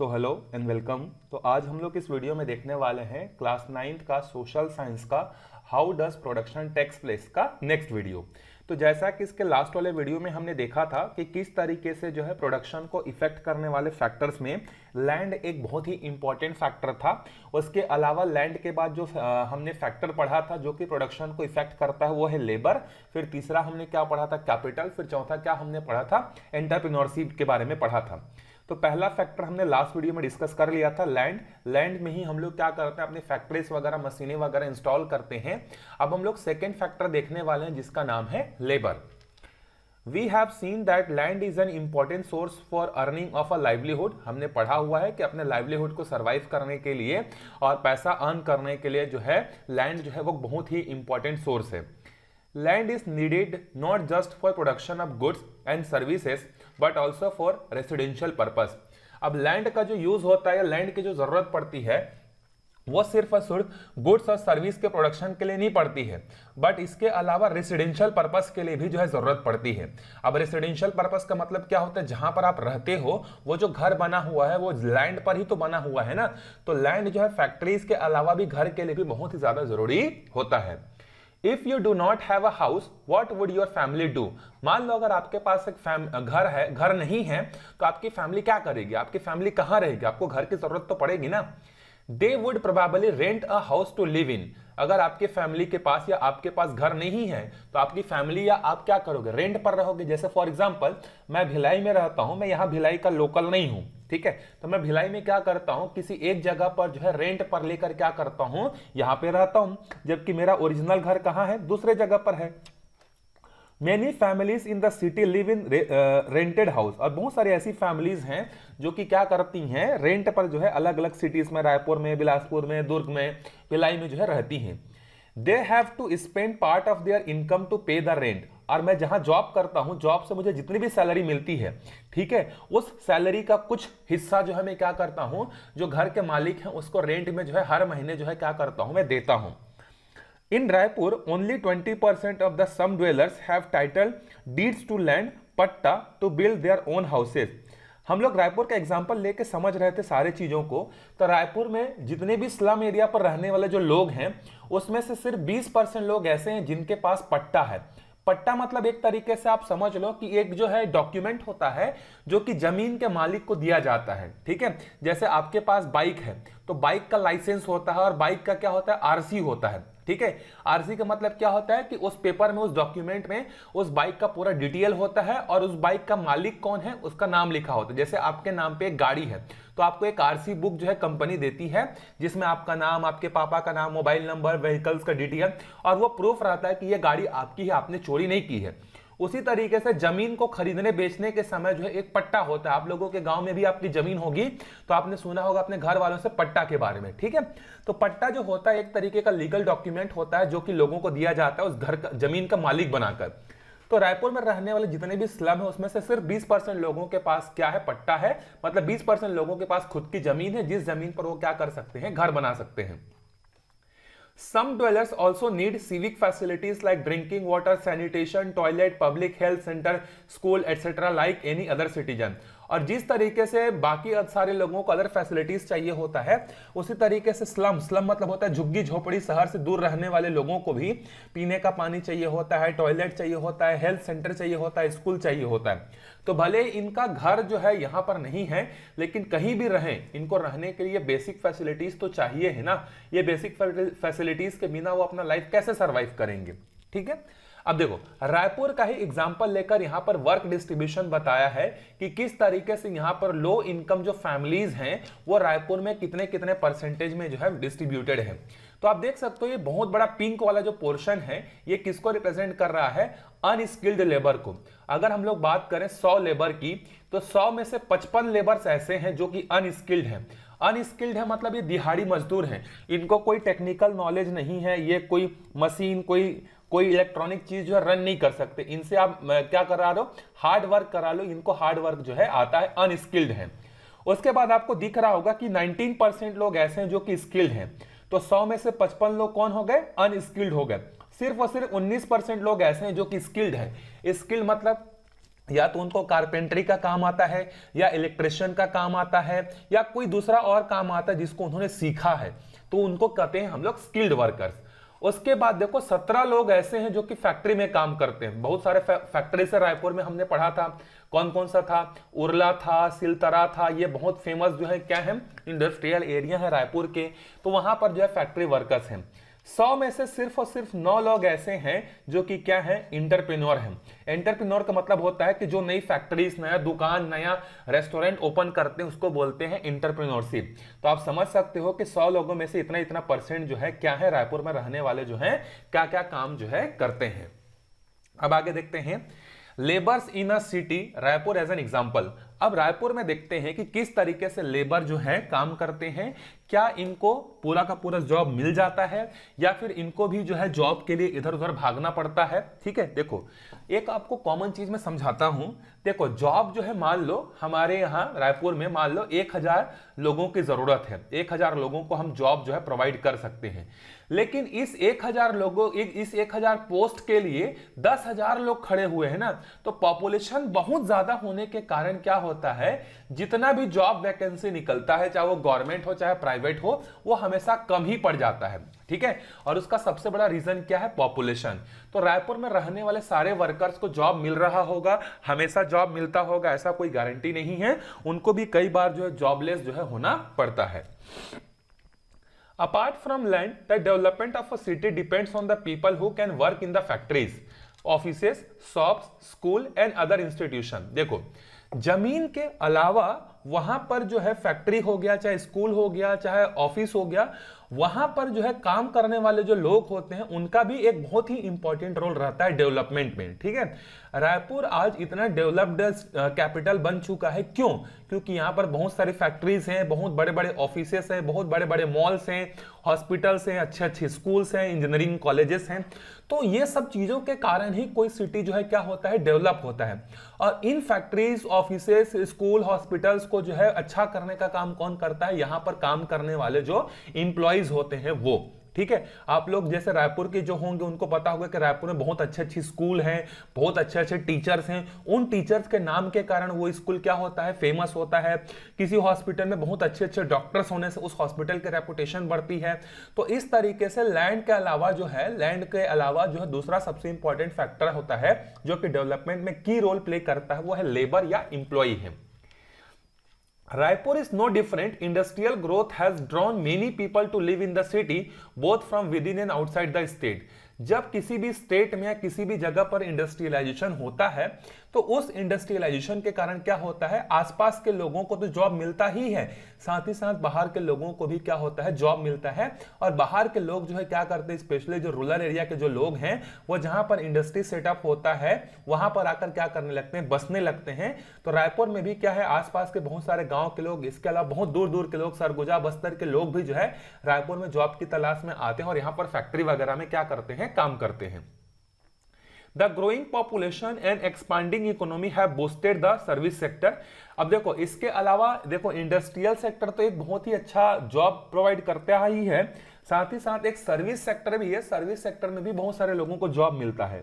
So hello and welcome तो आज हम लोग इस वीडियो में देखने वाले हैं क्लास नाइन्थ का सोशल साइंस का how does production takes place का नेक्स्ट वीडियो तो जैसा कि इसके लास्ट वाले वीडियो में हमने देखा था कि किस तरीके से जो है प्रोडक्शन को इफेक्ट करने वाले फैक्टर्स में लैंड एक बहुत ही इंपॉर्टेंट फैक्टर था उसके अलावा लैंड के बाद जो हमने फैक्टर पढ़ा था जो कि प्रोडक्शन को इफेक्ट करता है वो है लेबर फिर तीसरा हमने क्या पढ़ा था कैपिटल फिर चौथा क्या हमने पढ़ा था एंटरप्रिनोरशिप के बारे में पढ़ा था तो पहला फैक्टर हमने लास्ट वीडियो में डिस्कस कर लिया था लैंड लैंड में ही हम लोग क्या करते हैं अपने फैक्ट्रीज वगैरह मशीनें वगैरह इंस्टॉल करते हैं अब हम लोग सेकेंड फैक्टर देखने वाले हैं जिसका नाम है labour we have seen that land is an important source for earning of a livelihood हमने पढ़ा हुआ है कि अपने लाइवलीहुड को सर्वाइव करने के लिए और पैसा अर्न करने के लिए जो है लैंड जो है वो बहुत ही इंपॉर्टेंट सोर्स है land is needed not just for production of goods and services but also for residential purpose अब लैंड का जो यूज होता है लैंड की जो जरूरत पड़ती है वो सिर्फ और सिर्फ गुड्स और सर्विस के प्रोडक्शन के लिए नहीं पड़ती है बट इसके अलावा रेसिडेंशियल पर्पस के लिए भी जो है ज़रूरत पड़ती है अब रेसिडेंशियल पर्पस का मतलब क्या होता है जहां पर आप रहते हो वो जो घर बना हुआ है वो लैंड पर ही तो बना हुआ है ना तो लैंड जो है फैक्ट्रीज के अलावा भी घर के लिए भी बहुत ही ज़्यादा ज़रूरी होता है if you do not have a house what would your family do मान लो अगर आपके पास एक घर है घर नहीं है तो आपकी फैमिली क्या करेगी आपकी फैमिली कहाँ रहेगी आपको घर की जरूरत तो पड़ेगी ना they would probably rent a house to live in अगर आपके फैमिली के पास या आपके पास घर नहीं है तो आपकी फैमिली या आप क्या करोगे रेंट पर रहोगे जैसे फॉर एग्जाम्पल मैं भिलाई में रहता हूँ मैं यहाँ भिलाई का लोकल नहीं हूँ ठीक है तो मैं भिलाई में क्या करता हूँ किसी एक जगह पर जो है रेंट पर लेकर क्या करता हूँ यहाँ पे रहता हूँ जबकि मेरा ओरिजिनल घर कहाँ है दूसरे जगह पर है many families in the city live in rented house और बहुत सारी ऐसी फैमिलीज हैं जो कि क्या करती हैं रेंट पर जो है अलग अलग सिटीज में रायपुर में बिलासपुर में दुर्ग में पिलाई में जो है रहती हैं they have to spend part of their income to pay the rent और मैं जहां जॉब करता हूं जॉब से मुझे जितनी भी सैलरी मिलती है ठीक है उस सैलरी का कुछ हिस्सा जो है मैं क्या करता हूं जो घर के मालिक हैं उसको रेंट में जो है हर महीने जो है क्या करता हूं मैं देता हूं in Raipur only 20% of the slum dwellers have title deeds to land patta to build their own houses हम लोग रायपुर का एग्जाम्पल लेके समझ रहे थे सारे चीज़ों को तो रायपुर में जितने भी स्लम एरिया पर रहने वाले जो लोग हैं उसमें से सिर्फ 20 परसेंट लोग ऐसे हैं जिनके पास पट्टा है पट्टा मतलब एक तरीके से आप समझ लो कि एक जो है डॉक्यूमेंट होता है जो कि जमीन के मालिक को दिया जाता है ठीक है जैसे आपके पास बाइक है तो बाइक का लाइसेंस होता है और बाइक का क्या होता है आरसी होता है ठीक है आरसी का मतलब क्या होता है कि उस पेपर में उस डॉक्यूमेंट में उस बाइक का पूरा डिटेल होता है और उस बाइक का मालिक कौन है उसका नाम लिखा होता है जैसे आपके नाम पे एक गाड़ी है तो आपको एक आरसी बुक जो है कंपनी देती है जिसमें आपका नाम आपके पापा का नाम मोबाइल नंबर व्हीकल्स का डिटेल और वो प्रूफ रहता है कि यह गाड़ी आपकी है आपने चोरी नहीं की है उसी तरीके से जमीन को खरीदने बेचने के समय जो है एक पट्टा होता है आप लोगों के गांव में भी आपकी जमीन होगी तो आपने सुना होगा अपने घर वालों से पट्टा के बारे में ठीक है तो पट्टा जो होता है एक तरीके का लीगल डॉक्यूमेंट होता है जो कि लोगों को दिया जाता है उस घर का जमीन का मालिक बनाकर तो रायपुर में रहने वाले जितने भी स्लम है उसमें से सिर्फ 20 परसेंट लोगों के पास क्या है पट्टा है मतलब 20 परसेंट लोगों के पास खुद की जमीन है जिस जमीन पर वो क्या कर सकते हैं घर बना सकते हैं Some dwellers also need civic facilities like drinking water, sanitation, toilet, public health center, school, etc. like any other citizen. और जिस तरीके से बाकी सारे लोगों को अदर फैसिलिटीज चाहिए होता है उसी तरीके से स्लम स्लम मतलब होता है झुग्गी झोपड़ी शहर से दूर रहने वाले लोगों को भी पीने का पानी चाहिए होता है टॉयलेट चाहिए होता है हेल्थ सेंटर चाहिए होता है स्कूल चाहिए होता है तो भले इनका घर जो है यहाँ पर नहीं है लेकिन कहीं भी रहें इनको रहने के लिए बेसिक फैसिलिटीज तो चाहिए है ना ये बेसिक फैसिलिटीज के बिना वो अपना लाइफ कैसे सर्वाइव करेंगे ठीक है अब देखो रायपुर का ही एग्जाम्पल लेकर यहां पर वर्क डिस्ट्रीब्यूशन बताया है कि किस तरीके से यहां पर लो इनकम जो फैमिलीज हैं वो रायपुर में कितने कितने परसेंटेज में जो है डिस्ट्रीब्यूटेड है तो आप देख सकते हो ये बहुत बड़ा पिंक वाला जो पोर्शन है ये किसको रिप्रेजेंट कर रहा है अनस्किल्ड लेबर को अगर हम लोग बात करें सौ लेबर की तो सौ में से पचपन लेबर्स ऐसे हैं जो कि अनस्किल्ड हैं अनस्किल्ड है मतलब ये दिहाड़ी मजदूर हैं इनको कोई टेक्निकल नॉलेज नहीं है ये कोई मशीन कोई कोई इलेक्ट्रॉनिक चीज जो है रन नहीं कर सकते इनसे आप क्या करा हो हार्ड वर्क करा लो इनको हार्ड वर्क जो है आता है अनस्किल्ड है उसके बाद आपको दिख रहा होगा कि 19 परसेंट लोग ऐसे हैं जो कि स्किल्ड हैं तो 100 में से 55 लोग कौन हो गए अनस्किल्ड हो गए सिर्फ और सिर्फ 19 परसेंट लोग ऐसे हैं जो कि स्किल्ड हैं स्किल्ड मतलब या तो उनको कारपेंटरी का काम आता है या इलेक्ट्रिशियन का काम आता है या कोई दूसरा और काम आता है जिसको उन्होंने सीखा है तो उनको कहते हैं हम लोग स्किल्ड वर्कर्स उसके बाद देखो सत्रह लोग ऐसे हैं जो कि फैक्ट्री में काम करते हैं बहुत सारे फैक्ट्री से रायपुर में हमने पढ़ा था कौन कौन सा था उरला था सिलतरा था ये बहुत फेमस जो है क्या है इंडस्ट्रियल एरिया है रायपुर के तो वहां पर जो है फैक्ट्री वर्कर्स हैं सौ में से सिर्फ और सिर्फ नौ लोग ऐसे हैं जो कि क्या है इंटरप्रिन्योर हैं एंटरप्रेन्योर का मतलब होता है कि जो नई फैक्ट्रीज नया दुकान नया रेस्टोरेंट ओपन करते हैं उसको बोलते हैं इंटरप्रिन्योरशिप तो आप समझ सकते हो कि सौ लोगों में से इतना इतना परसेंट जो है क्या है रायपुर में रहने वाले जो है क्या क्या काम जो है करते हैं अब आगे देखते हैं labours in a city Raipur as an example अब रायपुर में देखते हैं कि किस तरीके से लेबर जो है काम करते हैं क्या इनको पूरा का पूरा जॉब मिल जाता है या फिर इनको भी जो है जॉब के लिए इधर उधर भागना पड़ता है ठीक है देखो एक आपको कॉमन चीज में समझाता हूं देखो जॉब जो है मान लो हमारे यहाँ रायपुर में मान लो एक हजार लोगों की जरूरत है एक हजार लोगों को हम जॉब जो है प्रोवाइड कर सकते हैं लेकिन इस एक हजार लोगों इस एक हजार पोस्ट के लिए दस हजार लोग खड़े हुए हैं ना तो पॉपुलेशन बहुत ज्यादा होने के कारण क्या हो होता है जितना भी जॉब वैकेंसी निकलता है चाहे वो गवर्नमेंट हो चाहे प्राइवेट हो वो हमेशा कम ही पड़ जाता है ठीक है और उसका सबसे बड़ा रीजन क्या है पॉपुलेशन तो रायपुर में रहने वाले सारे वर्कर्स को जॉब मिल रहा होगा हमेशा जॉब मिलता होगा ऐसा कोई गारंटी नहीं है उनको भी कई बार जो है जॉबलेस जो है होना पड़ता है apart from land the development of a city depends on the people who can work in the factories offices shops school and other institution देखो जमीन के अलावा वहां पर जो है फैक्ट्री हो गया चाहे स्कूल हो गया चाहे ऑफिस हो गया वहां पर जो है काम करने वाले जो लोग होते हैं उनका भी एक बहुत ही इंपॉर्टेंट रोल रहता है डेवलपमेंट में ठीक है रायपुर आज इतना डेवलप्ड कैपिटल बन चुका है क्यों क्योंकि यहाँ पर बहुत सारी फैक्ट्रीज हैं बहुत बड़े बड़े ऑफिसेस हैं बहुत बड़े बड़े मॉल्स हैं हॉस्पिटल्स हैं अच्छे अच्छे स्कूल्स हैं इंजीनियरिंग कॉलेजेस हैं तो ये सब चीज़ों के कारण ही कोई सिटी जो है क्या होता है डेवलप होता है और इन फैक्ट्रीज ऑफिसेस स्कूल हॉस्पिटल्स को जो है अच्छा करने का काम कौन करता है यहाँ पर काम करने वाले जो इंप्लॉयज होते हैं वो ठीक है आप लोग जैसे रायपुर के जो होंगे उनको पता होगा कि रायपुर में बहुत अच्छे अच्छे स्कूल हैं बहुत अच्छे अच्छे टीचर्स हैं उन टीचर्स के नाम के कारण वो स्कूल क्या होता है फेमस होता है किसी हॉस्पिटल में बहुत अच्छे अच्छे डॉक्टर्स होने से उस हॉस्पिटल की रेपुटेशन बढ़ती है तो इस तरीके से लैंड के अलावा जो है लैंड के अलावा जो है दूसरा सबसे इंपॉर्टेंट फैक्टर होता है जो कि डेवलपमेंट में की रोल प्ले करता है वो है लेबर या इंप्लॉई है Raipur is no different. Industrial growth has drawn many people to live in the city, both from within and outside the state. जब किसी भी स्टेट में या किसी भी जगह पर इंडस्ट्रियलाइजेशन होता है तो उस इंडस्ट्रियलाइजेशन के कारण क्या होता है आसपास के लोगों को तो जॉब मिलता ही है साथ ही साथ बाहर के लोगों को भी क्या होता है जॉब मिलता है और बाहर के लोग जो है क्या करते हैं स्पेशली जो रूरल एरिया के जो लोग हैं वो जहां पर इंडस्ट्री सेटअप होता है वहां पर आकर क्या करने लगते हैं बसने लगते हैं तो रायपुर में भी क्या है आसपास के बहुत सारे गाँव के लोग इसके अलावा बहुत दूर दूर के लोग सरगुजा बस्तर के लोग भी जो है रायपुर में जॉब की तलाश में आते हैं और यहाँ पर फैक्ट्री वगैरह में क्या करते हैं काम करते हैं the growing population and expanding economy have boosted the service sector अब देखो इसके अलावा देखो इंडस्ट्रियल सेक्टर तो एक बहुत ही अच्छा जॉब प्रोवाइड करता ही है साथ ही साथ एक सर्विस सेक्टर भी है सर्विस सेक्टर में भी बहुत सारे लोगों को जॉब मिलता है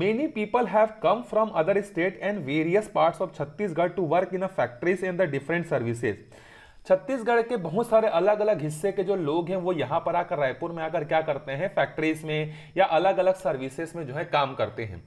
many people have come from other state and various part of Chhattisgarh to work in a factories and the different services Chhattisgarh के बहुत सारे अलग अलग हिस्से के जो लोग हैं वो यहाँ पर आकर रायपुर में आकर क्या करते हैं फैक्ट्रीज में या अलग अलग सर्विसेज में जो है काम करते हैं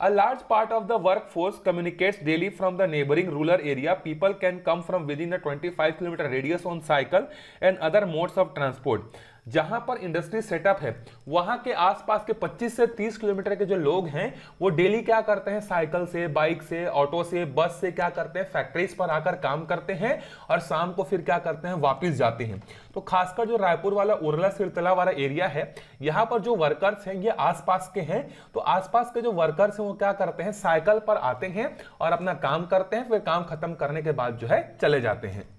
a large part of the work force communicates daily from the neighbouring rural area people can come from within a twenty kilometre radius on cycle and other modes of transport जहां पर industry setup है वहां के आसपास के 25 से 30 kilometre के जो लोग हैं वो डेली क्या करते हैं साइकिल से बाइक से ऑटो से बस से क्या करते हैं फैक्ट्रीज पर आकर काम करते हैं और शाम को फिर क्या करते हैं वापस जाते हैं तो खासकर जो रायपुर वाला उरला सिरतला वाला एरिया है यहाँ पर जो वर्कर्स हैं ये आसपास के हैं तो आसपास के जो वर्कर्स हैं वो क्या करते हैं साइकिल पर आते हैं और अपना काम करते हैं फिर काम खत्म करने के बाद जो है चले जाते हैं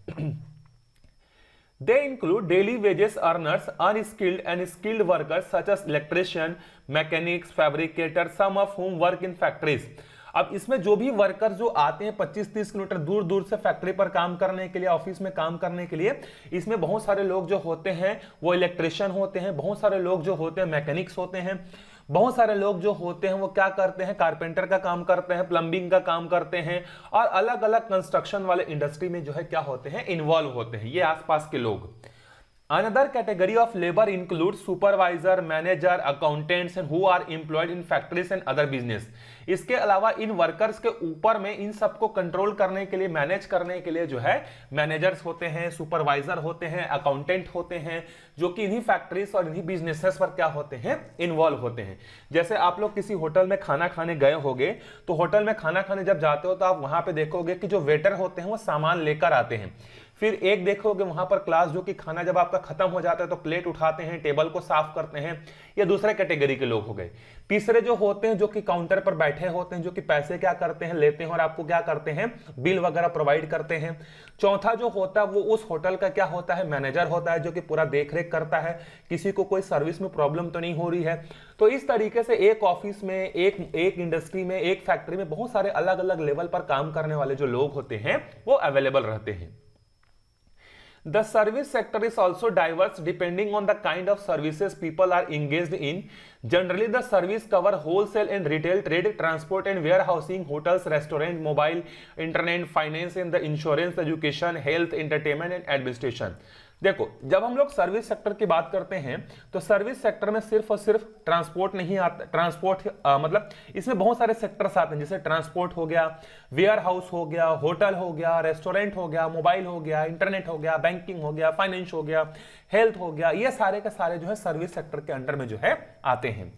They include daily wages earners, unskilled and skilled workers such as electrician, mechanics, fabricator, some of whom work in factories. अब इसमें जो भी वर्कर जो आते हैं 25-30 किलोमीटर दूर दूर से फैक्ट्री पर काम करने के लिए ऑफिस में काम करने के लिए इसमें बहुत सारे लोग जो होते हैं वो इलेक्ट्रिशियन होते हैं बहुत सारे लोग जो होते हैं मैकेनिक्स होते हैं बहुत सारे लोग जो होते हैं वो क्या करते हैं कारपेंटर का काम करते हैं प्लम्बिंग का काम करते हैं और अलग अलग कंस्ट्रक्शन वाले इंडस्ट्री में जो है क्या होते हैं इन्वॉल्व होते हैं ये आसपास के लोग Another category of labor includes supervisor, manager, accountants and who are employed in factories and other business. इसके अलावा इन वर्कर्स के ऊपर में इन सबको कंट्रोल करने के लिए मैनेज करने के लिए जो है मैनेजर्स होते हैं सुपरवाइजर होते हैं अकाउंटेंट होते हैं जो कि इन्हीं फैक्ट्रीज और इन्हीं बिजनेसेस पर क्या होते हैं इन्वॉल्व होते हैं जैसे आप लोग किसी होटल में खाना खाने गए होंगे तो होटल में खाना खाने जब जाते हो तो आप वहां पे देखोगे कि जो वेटर होते हैं वो सामान लेकर आते हैं फिर एक देखोगे वहां पर क्लास जो कि खाना जब आपका खत्म हो जाता है तो प्लेट उठाते हैं टेबल को साफ करते हैं या दूसरे कैटेगरी के लोग हो गए तीसरे जो होते हैं जो कि काउंटर पर बैठे होते हैं जो कि पैसे क्या करते हैं लेते हैं और आपको क्या करते हैं बिल वगैरह प्रोवाइड करते हैं चौथा जो होता है वो उस होटल का क्या होता है मैनेजर होता है जो कि पूरा देख रेख करता है किसी को कोई सर्विस में प्रॉब्लम तो नहीं हो रही है तो इस तरीके से एक ऑफिस में एक एक इंडस्ट्री में एक फैक्ट्री में बहुत सारे अलग अलग लेवल पर काम करने वाले जो लोग होते हैं वो अवेलेबल रहते हैं The service sector is also diverse depending on the kind of services people are engaged in. Generally, the service cover wholesale and retail trade, transport and warehousing, hotels, restaurant, mobile, internet, finance and the insurance, education, health, entertainment and administration. देखो जब हम लोग service sector की बात करते हैं तो service sector में सिर्फ और सिर्फ ट्रांसपोर्ट नहीं आता ट्रांसपोर्ट मतलब इसमें बहुत सारे सेक्टर्स आते हैं जैसे ट्रांसपोर्ट हो गया वेयर हाउस हो गया होटल हो गया रेस्टोरेंट हो गया मोबाइल हो गया इंटरनेट हो गया बैंकिंग हो गया फाइनेंस हो गया हेल्थ हो गया ये सारे के सारे जो है सर्विस सेक्टर के अंडर में जो है आते हैं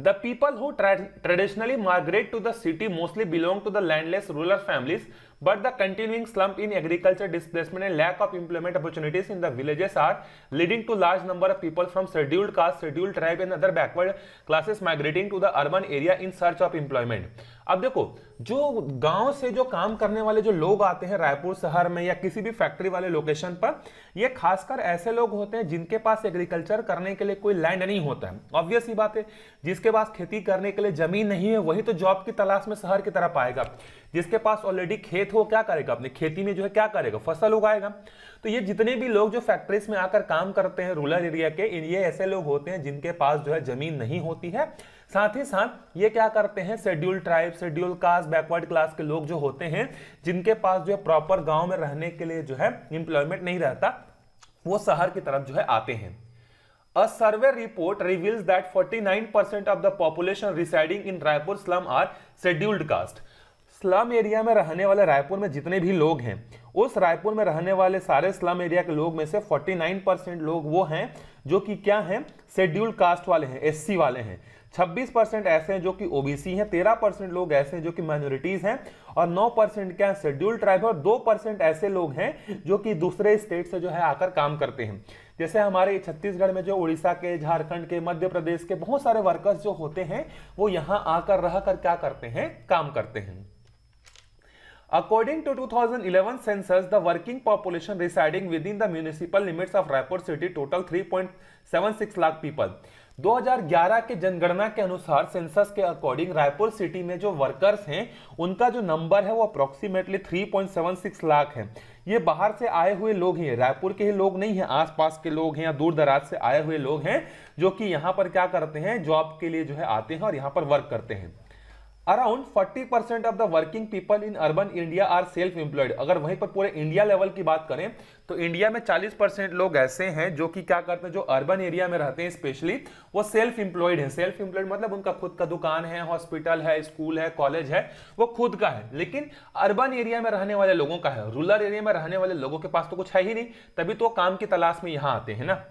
the people who traditionally migrate to to mostly belong to the landless rural families but the continuing slump in agriculture displacement and lack of implement opportunities in the villages are leading to large number of people from scheduled caste scheduled tribe and other backward classes migrating to the urban area in search of employment अब देखो जो गांव से जो काम करने वाले जो लोग आते हैं रायपुर शहर में या किसी भी फैक्ट्री वाले लोकेशन पर ये खासकर ऐसे लोग होते हैं जिनके पास एग्रीकल्चर करने के लिए कोई लैंड नहीं होता है ऑब्वियस ही बात है जिसके पास खेती करने के लिए जमीन नहीं है वही तो जॉब की तलाश में शहर की तरफ आएगा जिसके पास ऑलरेडी खेत हो क्या करेगा अपने खेती में जो है क्या करेगा फसल उगाएगा तो ये जितने भी लोग जो फैक्ट्रीज में आकर काम करते हैं रूरल एरिया के ये ऐसे लोग होते हैं जिनके पास जो है जमीन नहीं होती है साथ ही साथ ये क्या करते हैं schedule tribe schedule caste backward class के लोग जो होते हैं जिनके पास जो है प्रॉपर गांव में रहने के लिए जो है इंप्लॉयमेंट नहीं रहता वो शहर की तरफ जो है आते हैं a survey report reveals that 49% of the population residing in Raipur slum are scheduled caste slum area में रहने वाले रायपुर में जितने भी लोग हैं उस रायपुर में रहने वाले सारे स्लम एरिया के लोग में से 49 परसेंट लोग वो हैं जो कि क्या हैं शेड्यूल कास्ट वाले हैं एससी वाले हैं 26 परसेंट ऐसे हैं जो कि ओबीसी हैं 13 परसेंट लोग ऐसे हैं जो कि माइनॉरिटीज़ हैं और 9 परसेंट क्या है शेड्यूल ट्राइब और 2 परसेंट ऐसे लोग हैं जो कि दूसरे स्टेट से जो है आकर काम करते हैं जैसे हमारे छत्तीसगढ़ में जो उड़ीसा के झारखंड के मध्य प्रदेश के बहुत सारे वर्कर्स जो होते हैं वो यहाँ आकर रह कर क्या करते हैं काम करते हैं According to 2011 census, the working population residing within the municipal limits of Raipur city total 3.76 lakh people 2011 के जनगणना के अनुसार सेंसस के अकॉर्डिंग रायपुर सिटी में जो वर्कर्स हैं उनका जो नंबर है वो अप्रोक्सीमेटली 3.76 लाख है ये बाहर से आए हुए लोग ही हैं रायपुर के ही लोग नहीं हैं आसपास के लोग हैं या दूर दराज से आए हुए लोग हैं जो कि यहाँ पर क्या करते हैं जॉब के लिए जो है आते हैं और यहाँ पर वर्क करते हैं around 40 percent of the working people in urban India are self employed अगर वहीं पर पूरे इंडिया लेवल की बात करें तो इंडिया में 40 परसेंट लोग ऐसे हैं जो कि क्या करते हैं जो अर्बन एरिया में रहते हैं स्पेशली वो सेल्फ एम्प्लॉयड हैं सेल्फ एम्प्लॉयड मतलब उनका खुद का दुकान है हॉस्पिटल है स्कूल है कॉलेज है वो खुद का है लेकिन अर्बन एरिया में रहने वाले लोगों का है रूरल एरिया में रहने वाले लोगों के पास तो कुछ है ही नहीं तभी तो काम की तलाश में यहाँ आते हैं ना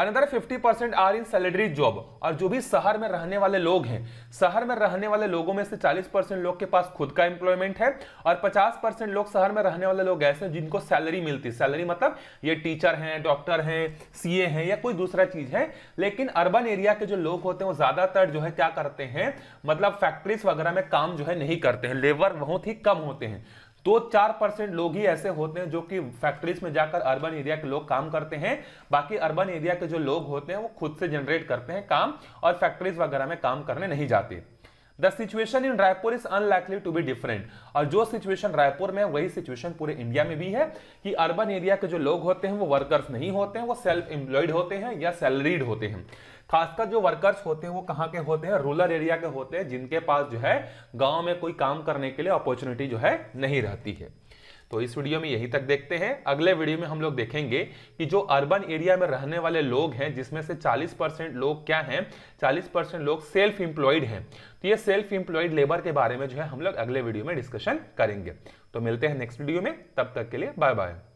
another 50 percent are in salary job और जो भी शहर में रहने वाले लोग हैं शहर में रहने वाले लोगों में से 40 परसेंट लोग के पास खुद का एम्प्लॉयमेंट है और 50 परसेंट लोग शहर में रहने वाले लोग ऐसे हैं जिनको सैलरी मिलती है सैलरी मतलब ये टीचर हैं डॉक्टर हैं सीए हैं या कोई दूसरा चीज है लेकिन अर्बन एरिया के जो लोग होते हैं वो ज्यादातर जो है क्या करते हैं मतलब फैक्ट्रीज वगैरह में काम जो है नहीं करते हैं लेबर बहुत ही कम होते हैं दो चार परसेंट लोग ही ऐसे होते हैं जो कि फैक्ट्रीज में जाकर अर्बन एरिया के लोग काम करते हैं बाकी अर्बन एरिया के जो लोग होते हैं वो खुद से जनरेट करते हैं काम और फैक्ट्रीज वगैरह में काम करने नहीं जाते the situation in Raipur is unlikely to be different और जो सिचुएशन रायपुर में वही सिचुएशन पूरे इंडिया में भी है कि अर्बन एरिया के जो लोग होते हैं वो वर्कर्स नहीं होते हैं वो सेल्फ एम्प्लॉयड होते हैं या सैलरीड होते हैं खासकर जो वर्कर्स होते हैं वो कहाँ के होते हैं रूरल एरिया के होते हैं जिनके पास जो है गांव में कोई काम करने के लिए अपॉर्चुनिटी जो है नहीं रहती है तो इस वीडियो में यहीं तक देखते हैं अगले वीडियो में हम लोग देखेंगे कि जो अर्बन एरिया में रहने वाले लोग हैं जिसमें से 40 परसेंट लोग क्या हैं 40 परसेंट लोग सेल्फ एम्प्लॉयड हैं तो ये सेल्फ एम्प्लॉयड लेबर के बारे में जो है हम लोग अगले वीडियो में डिस्कशन करेंगे तो मिलते हैं नेक्स्ट वीडियो में तब तक के लिए बाय बाय